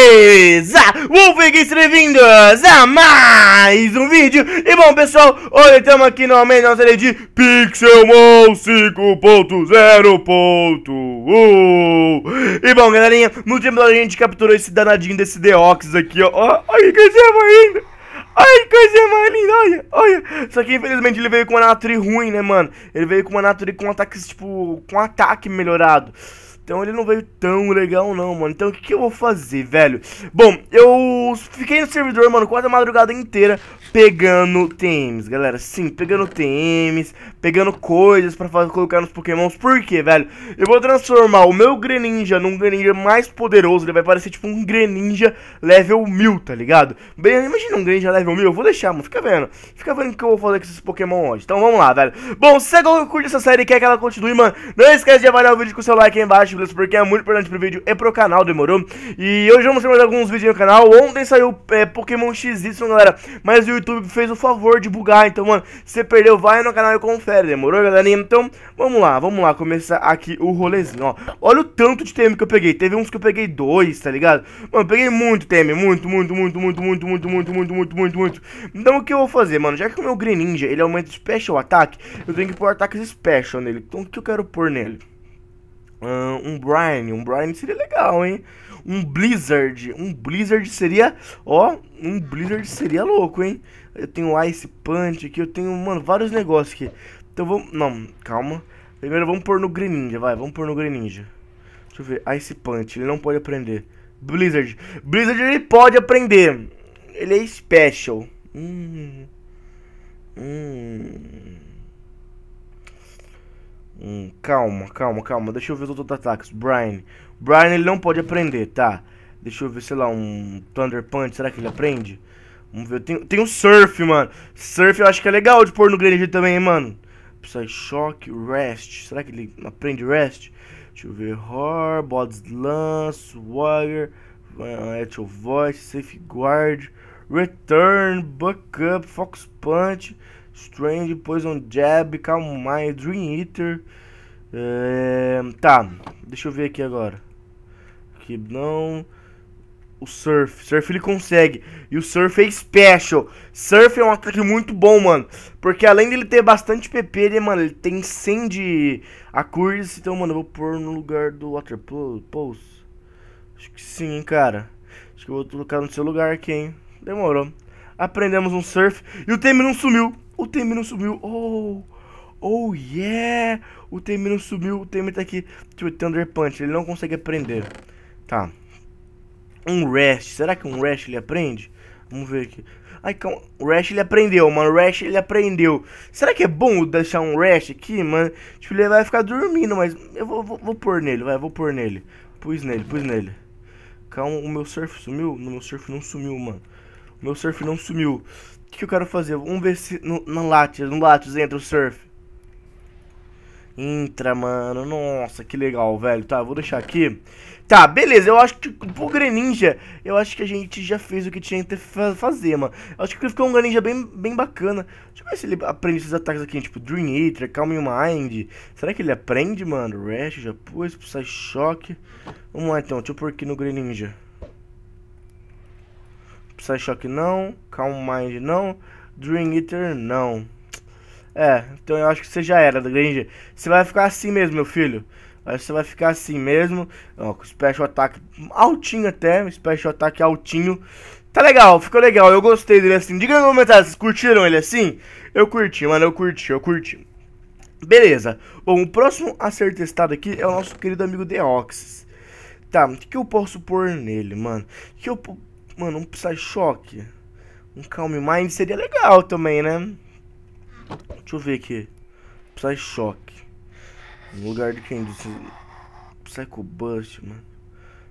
beleza? Wolfgang, bem-vindos a mais um vídeo E bom pessoal, hoje estamos aqui novamente na série de Pixelmon 5.0.1 E bom galerinha, no último episódio a gente capturou esse danadinho desse Deoxys aqui ó Olha que chama ainda Ai, coisa mais linda, olha, olha. Só que infelizmente ele veio com uma natureza ruim, né, mano? Ele veio com uma natureza com ataques, tipo, com ataque melhorado. Então ele não veio tão legal não, mano. Então o que, que, eu vou fazer, velho? Bom, eu fiquei no servidor, mano, quase a madrugada inteira pegando TMs, galera. Sim, pegando TMs, pegando coisas pra fazer, colocar nos pokémons. Por quê, velho? Eu vou transformar o meu Greninja num Greninja mais poderoso. Ele vai parecer tipo um Greninja level 1000, tá ligado? Bem, imagina um Greninja level 1000. Eu vou deixar, mano. Fica vendo. Fica vendo o que eu vou fazer com esses pokémon hoje. Então vamos lá, velho. Bom, se você curte essa série e quer que ela continue, mano, não esquece de avaliar o vídeo com o seu like aí embaixo porque é muito importante pro vídeo e pro canal, demorou? E hoje vamos mostrar mais alguns vídeos no canal. Ontem saiu é, Pokémon XY, galera, mas o YouTube fez o favor de bugar, então, mano, se perdeu, vai no canal e confere, demorou, galerinha? Então, vamos lá, vamos lá, começar aqui o rolezinho, ó. Olha o tanto de TM que eu peguei, teve uns que eu peguei dois, tá ligado? Mano, peguei muito TM, muito, muito, muito, muito, muito, muito, muito, muito, muito, muito, muito. Então, o que eu vou fazer, mano? Já que o meu Greninja, ele aumenta o Special Attack, eu tenho que pôr ataques Special nele. Então, o que eu quero pôr nele? Uh, um Brian, um Brian seria legal, hein? Um Blizzard, um Blizzard seria, ó, um Blizzard seria louco, hein? Eu tenho Ice Punch aqui, eu tenho, mano, vários negócios aqui. Então vamos, não, calma. Primeiro vamos pôr no Greninja, vai, vamos pôr no Greninja. Deixa eu ver, Ice Punch, ele não pode aprender. Blizzard, Blizzard ele pode aprender. Ele é special. Hum. Hum. Hum, calma, calma, calma. Deixa eu ver os outros ataques. Brian. Brian, ele não pode aprender, tá? Deixa eu ver, sei lá, um Thunder Punch. Será que ele aprende? Vamos ver. Tem, tem um Surf, mano. Surf eu acho que é legal de pôr no Greninja também, hein, mano. Psy Shock, Rest. Será que ele aprende Rest? Deixa eu ver. Horror, Body Lance Swagger, Actual Voice, Safeguard, Return, Backup Fox Punch. Strange, Poison Jab, Calm Mind, Dream Eater. É, tá, deixa eu ver aqui agora. Aqui não. O Surf. Surf ele consegue. E o Surf é special. Surf é um ataque muito bom, mano. Porque além dele ter bastante PP, ele, né, mano, ele tem 100 de Acures. Então, mano, eu vou pôr no lugar do Water Pulse. Acho que sim, hein, cara. Acho que eu vou colocar no seu lugar aqui, hein. Demorou. Aprendemos um Surf. E o Temi não sumiu. O Temer não sumiu. Oh, oh yeah. O Temer não sumiu. O Temer tá aqui. Tipo, Thunder Punch. Ele não consegue aprender. Tá. Um Rash. Será que um Rash ele aprende? Vamos ver aqui. Ai, calma. O Rash ele aprendeu, mano. O Rash ele aprendeu. Será que é bom deixar um Rash aqui, mano? Tipo, ele vai ficar dormindo, mas eu vou, vou, vou pôr nele, vai, vou pôr nele. Pus nele, pus nele. Calma, o meu surf sumiu? O meu surf não sumiu, mano. O meu surf não sumiu. O que, que eu quero fazer? Vamos ver se no, no Latias, no Latias entra o Surf. Entra, mano. Nossa, que legal, velho. Tá, vou deixar aqui. Tá, beleza. Eu acho que pro tipo, Greninja, eu acho que a gente já fez o que tinha que fazer, mano. Eu acho que ficou um Greninja bem, bem bacana. Deixa eu ver se ele aprende esses ataques aqui, tipo Dream Eater, Calm Mind. Será que ele aprende, mano? Rash, já pus, Psy Shock. Vamos lá, então. Deixa eu pôr aqui no Greninja. Psyshock não, Calm Mind não, Dream Eater não. É, então eu acho que você já era, tá Granger. Você vai ficar assim mesmo, meu filho. você vai ficar assim mesmo. Ó, com Special Attack altinho até. Special Attack altinho. Tá legal, ficou legal. Eu gostei dele assim. Diga nos comentários, vocês curtiram ele assim? Eu curti, mano. Eu curti, eu curti. Beleza. Bom, o próximo a ser testado aqui é o nosso querido amigo Deoxys. Tá, o que, que eu posso pôr nele, mano? O que eu Mano, um Psy-Choque. Um Calm Mind seria legal também, né? Deixa eu ver aqui. Psy-Choque. No lugar de quem disse... Psycho Bust, mano.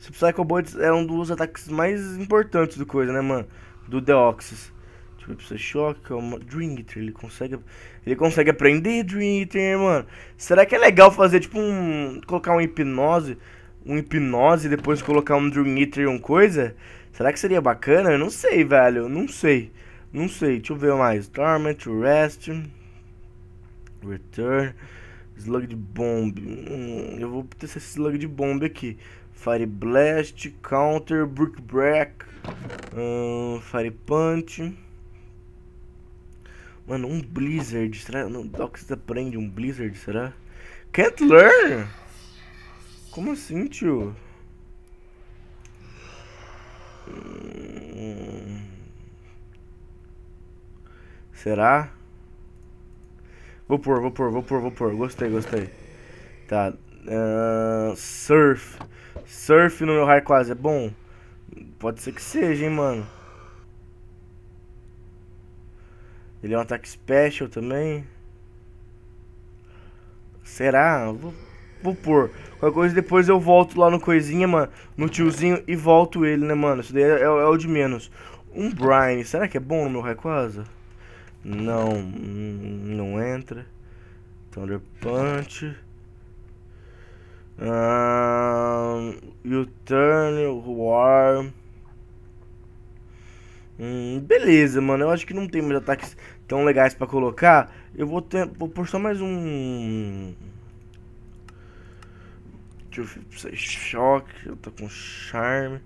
Esse Psycho Bust é um dos ataques mais importantes do coisa, né, mano? Do Deoxys. Tipo, Psy-Choque, uma... Dream Eater, ele consegue... Ele consegue aprender Dream Eater, mano. Será que é legal fazer, tipo, um... Colocar um hipnose... Um hipnose e depois colocar um Dream Eater e uma coisa? Será que seria bacana? Eu não sei, velho. Não sei. Não sei. Deixa eu ver mais. Torment, Rest, Return, Slug de Bomb. Hum, eu vou ter esse Slug de Bomb aqui. Fire Blast, Counter, Brick Break, hum, Fire Punch. Mano, um Blizzard. Será? Não, Docs aprende um Blizzard, será? Can't learn? Como assim, tio? Será? Vou pôr, vou pôr, vou pôr, vou pôr. Gostei, gostei. Tá. Uh, surf. Surf no meu raio quase é bom? Pode ser que seja, hein, mano. Ele é um ataque special também. Será? Vou vou pôr. Qualquer coisa depois eu volto lá no coisinha, mano. No tiozinho e volto ele, né, mano? Isso daí é, é, é o de menos. Um Brine, será que é bom no meu Rayquaza? Não, hum, não entra. Thunder Punch. Um, U-Turn, War. Hum, beleza, mano. Eu acho que não tem mais ataques tão legais pra colocar. Eu vou, ter, vou pôr só mais um. Truth, Psy Shock, eu tô com Charme,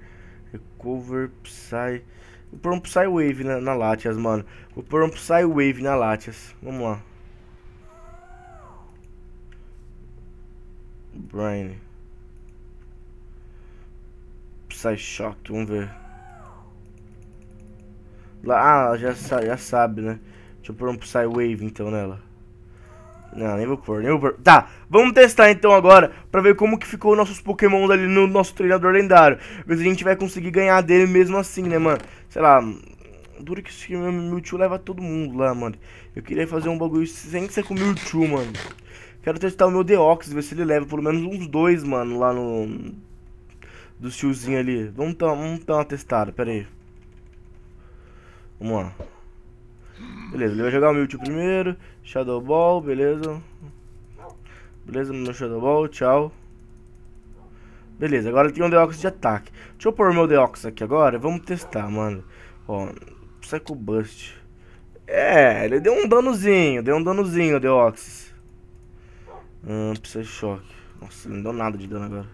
Recover, Psy. Vou pôr um Psy Wave na, na Latias, mano. Vou pôr um Psy Wave na Latias. Vamos lá. Brain. Psy Shock, vamos ver. Lá, ah, já, já sabe, né? Deixa eu pôr um Psy Wave então nela. Não, nem vou pôr, nem vou pôr. Tá, vamos testar então agora pra ver como que ficou nossos pokémons ali no nosso treinador lendário. Ver se a gente vai conseguir ganhar dele mesmo assim, né, mano? Sei lá, dura que esse meu Mewtwo leva todo mundo lá, mano. Eu queria fazer um bagulho sem ser com o Mewtwo, mano. Quero testar o meu Deoxys, ver se ele leva pelo menos uns dois, mano, lá no... do tiozinho ali. Vamos vamos dar uma testada, pera aí. Vamos lá. Beleza, ele vai jogar o Mewtwo primeiro. Shadow Ball, beleza. Beleza, meu Shadow Ball, tchau. Beleza, agora tem um Deoxys de ataque. Deixa eu pôr meu Deoxys aqui agora. Vamos testar, mano. Ó, Psycho Bust. É, ele deu um danozinho. Deu um danozinho, Deoxys. Hum, Psycho Choque. Nossa, ele não deu nada de dano agora.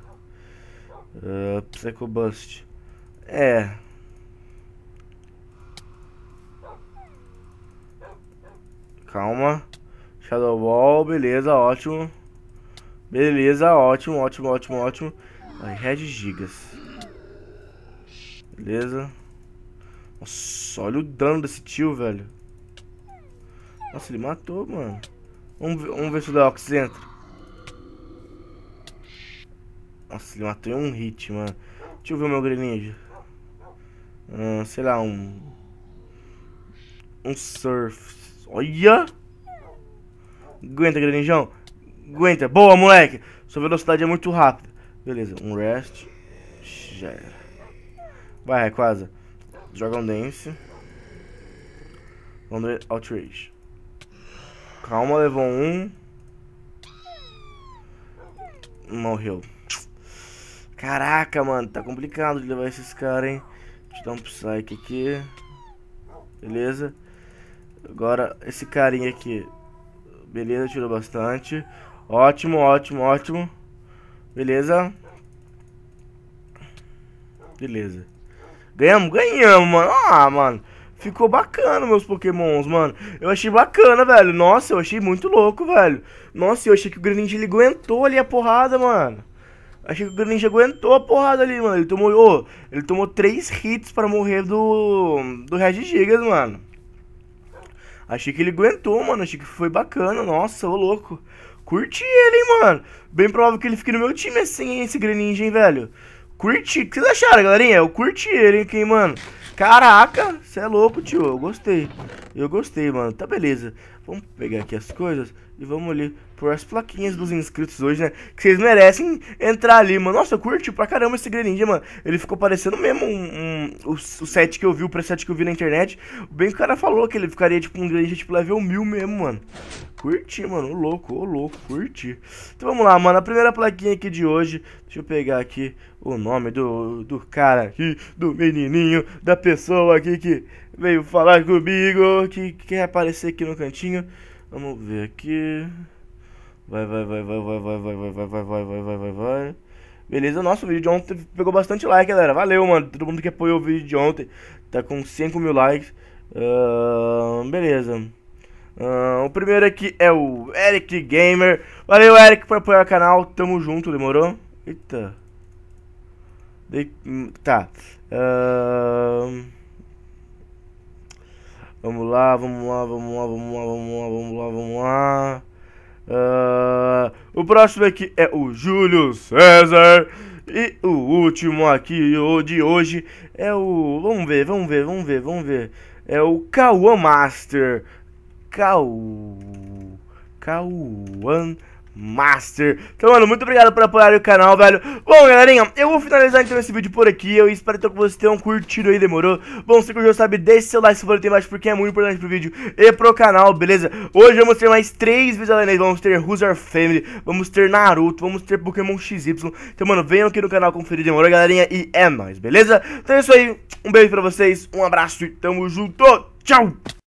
Uh, ah, Psycho Bust. É. beleza, ótimo. Beleza, ótimo, ótimo, ótimo, ótimo. Aí, red gigas. Beleza. Nossa, olha o dano desse tio, velho. Nossa, ele matou, mano. Vamos, vamos ver se o Deox entra. Nossa, ele matou em um hit, mano. Deixa eu ver o meu Greninja. Ah, sei lá, um... Um Surf. Olha! Aguenta, grenijão, Aguenta. Boa, moleque. Sua velocidade é muito rápida. Beleza, um rest. Já era. Vai, é quase. Joga um dance. Vamos ver outrage. Calma, levou um. Morreu. Caraca, mano. Tá complicado de levar esses caras, hein. Deixa eu dar um psyche aqui. Beleza. Agora, esse carinha aqui. Beleza, tirou bastante. Ótimo, ótimo, ótimo. Beleza. Beleza. Ganhamos? Ganhamos, mano. Ah, mano. Ficou bacana meus pokémons, mano. Eu achei bacana, velho. Nossa, eu achei muito louco, velho. Nossa, eu achei que o Greninja, ele aguentou ali a porrada, mano. Achei que o Greninja aguentou a porrada ali, mano. Ele tomou, oh, ele tomou três hits pra morrer do, do Red Gigas, mano. Achei que ele aguentou, mano. Achei que foi bacana. Nossa, ô louco. Curti ele, hein, mano. Bem provável que ele fique no meu time assim, esse Greninja, hein, velho. Curti. O que vocês acharam, galerinha? Eu curti ele, hein, quem, mano. Caraca, você é louco, tio. Eu gostei. Eu gostei, mano. Tá beleza. Vamos pegar aqui as coisas e vamos ali por as plaquinhas dos inscritos hoje, né? Que vocês merecem entrar ali, mano. Nossa, eu curti pra caramba esse Greninja, mano. Ele ficou parecendo mesmo um, um, o, o set que eu vi, o preset que eu vi na internet. Bem que o cara falou que ele ficaria tipo um Greninja tipo level 1000 mesmo, mano. Curti, mano. louco, ô louco, curti. Então vamos lá, mano. A primeira plaquinha aqui de hoje. Deixa eu pegar aqui o nome do, do cara aqui, do menininho, da pessoa aqui que veio falar comigo, que quer aparecer aqui no cantinho. Vamos ver aqui. Vai, vai, vai, vai, vai, vai, vai, vai, vai, vai, vai, vai, vai, vai, vai. Beleza, nosso vídeo de ontem pegou bastante like, galera. Valeu, mano. Todo mundo que apoiou o vídeo de ontem. Tá com 5 mil likes. Uh, beleza. Uh, o primeiro aqui é o Eric Gamer. Valeu, Eric, por apoiar o canal. Tamo junto, demorou? Eita. Dei, Tá. Uh... Vamos lá, vamos lá, vamos lá, vamos lá, vamos lá, vamos lá, vamos lá. Uh, o próximo aqui é o Júlio César. E o último aqui de hoje é o. Vamos ver, vamos ver, vamos ver, vamos ver. É o Kawan Master. Kawan Master. Então, mano, muito obrigado por apoiar o canal, velho. Bom, galerinha, eu vou finalizar então esse vídeo por aqui. Eu espero então, que vocês tenham curtido aí, demorou? Bom, se curtiu, sabe, deixe seu like se for aqui embaixo, porque é muito importante pro vídeo e pro canal, beleza? Hoje vamos ter mais três vídeos Vamos ter Huzar Family, vamos ter Naruto, vamos ter Pokémon XY. Então, mano, venham aqui no canal conferir, demorou, galerinha? E é nóis, beleza? Então é isso aí. Um beijo pra vocês, um abraço e tamo junto. Tchau!